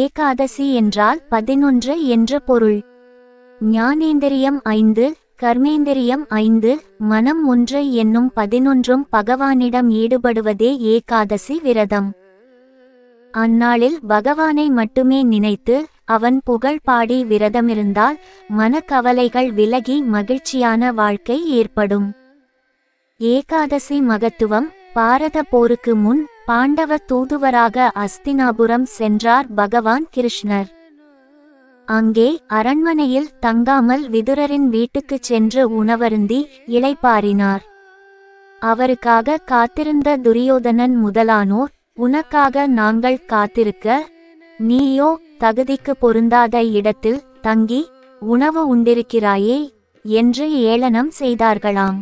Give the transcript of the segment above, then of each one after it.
ஏகாதசி என்றால் பதினொன்று என்று பொருள் ஞானேந்திரியம் ஐந்து கர்மேந்திரியம் ஐந்து மனம் ஒன்று என்னும் பதினொன்றும் பகவானிடம் ஈடுபடுவதே ஏகாதசி விரதம் அந்நாளில் பகவானை மட்டுமே நினைத்து அவன் புகழ் பாடி விரதமிருந்தால் மனக்கவலைகள் விலகி மகிழ்ச்சியான வாழ்க்கை ஏற்படும் ஏகாதசி மகத்துவம் பாரத போருக்கு முன் பாண்டவ தூதுவராக அஸ்தினாபுரம் சென்றார் பகவான் கிருஷ்ணர் அங்கே அரண்மனையில் தங்காமல் விதுரரின் வீட்டுக்கு சென்று உணவருந்தி இளைப்பாறினார் அவருக்காக காத்திருந்த துரியோதனன் முதலானோர் உனக்காக நாங்கள் காத்திருக்க நீயோ தகுதிக்கு பொருந்தாத இடத்தில் தங்கி உணவு உண்டிருக்கிறாயே என்று ஏளனம் செய்தார்களாம்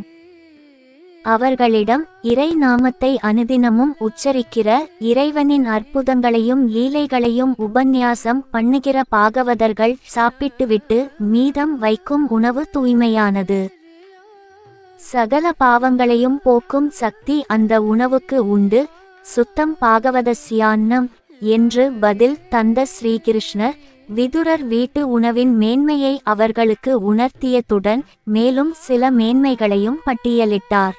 அவர்களிடம் இறை நாமத்தை அனுதினமும் உச்சரிக்கிற இறைவனின் அற்புதங்களையும் லீலைகளையும் உபன்யாசம் பண்ணுகிற பாகவதர்கள் சாப்பிட்டுவிட்டு மீதம் வைக்கும் உணவு தூய்மையானது சகல பாவங்களையும் போக்கும் சக்தி அந்த உணவுக்கு உண்டு சுத்தம் பாகவதசியான்னம் என்று பதில் தந்த ஸ்ரீகிருஷ்ணர் விதுரர் வீட்டு உணவின் மேன்மையை அவர்களுக்கு உணர்த்தியதுடன் மேலும் சில மேன்மைகளையும் பட்டியலிட்டார்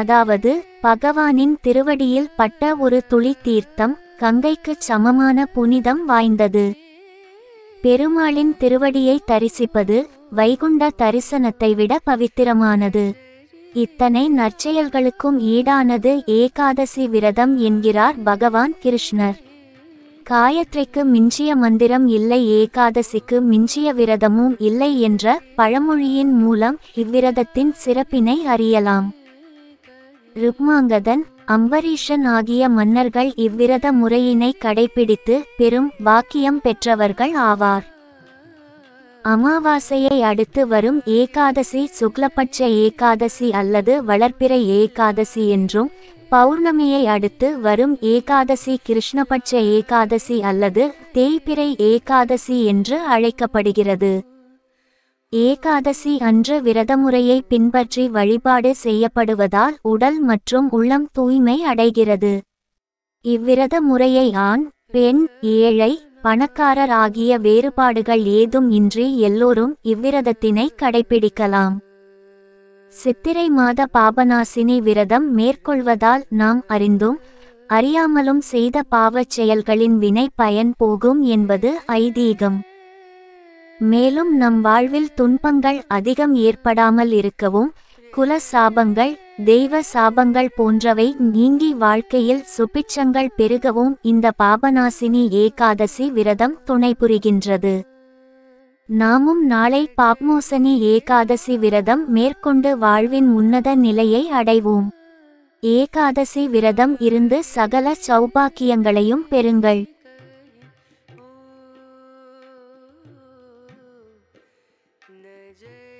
அதாவது பகவானின் திருவடியில் பட்ட ஒரு துளி தீர்த்தம் கங்கைக்கு சமமான புனிதம் வாய்ந்தது பெருமாளின் திருவடியை தரிசிப்பது வைகுண்ட தரிசனத்தை விட பவித்திரமானது இத்தனை நற்செயல்களுக்கும் ஈடானது ஏகாதசி விரதம் என்கிறார் பகவான் கிருஷ்ணர் காயத்ரிக்கு மிஞ்சிய மந்திரம் இல்லை ஏகாதசிக்கு மிஞ்சிய விரதமும் இல்லை என்ற பழமொழியின் மூலம் இவ்விரதத்தின் சிறப்பினை அறியலாம் ருக்மாங்கதன் அம்பரீஷன் ஆகிய மன்னர்கள் இவ்விரத முறையினை கடைபிடித்து பெரும் பாக்கியம் பெற்றவர்கள் ஆவார் அமாவாசையை அடுத்து வரும் ஏகாதசி சுக்லபட்ச ஏகாதசி அல்லது வளர்ப்பிறை ஏகாதசி என்றும் பௌர்ணமியை அடுத்து வரும் ஏகாதசி கிருஷ்ணபட்ச ஏகாதசி அல்லது தேய்பிறை ஏகாதசி என்று அழைக்கப்படுகிறது ஏகாதசி அன்று விரதமுறையை பின்பற்றி வழிபாடு செய்யப்படுவதால் உடல் மற்றும் உள்ளம் தூய்மை அடைகிறது இவ்விரத முறையை ஆண் பெண் ஏழை பணக்காரர் ஆகிய வேறுபாடுகள் ஏதும் இன்றி எல்லோரும் இவ்விரதத்தினை கடைபிடிக்கலாம் சித்திரை மாத பாபநாசினி விரதம் மேற்கொள்வதால் நாம் அறிந்தும் அறியாமலும் செய்த பாவச் செயல்களின் வினை பயன் போகும் என்பது ஐதீகம் மேலும் நம் வாழ்வில் துன்பங்கள் அதிகம் ஏற்படாமல் இருக்கவும் குல சாபங்கள் தெய்வ சாபங்கள் போன்றவை நீங்கி வாழ்க்கையில் சுபிட்சங்கள் பெருகவும் இந்த பாபநாசினி ஏகாதசி விரதம் துணை புரிகின்றது நாமும் நாளை பாப்மோசனி ஏகாதசி விரதம் மேற்கொண்டு வாழ்வின் உன்னத நிலையை அடைவோம் ஏகாதசி விரதம் இருந்து சகல சௌபாக்கியங்களையும் பெறுங்கள் J.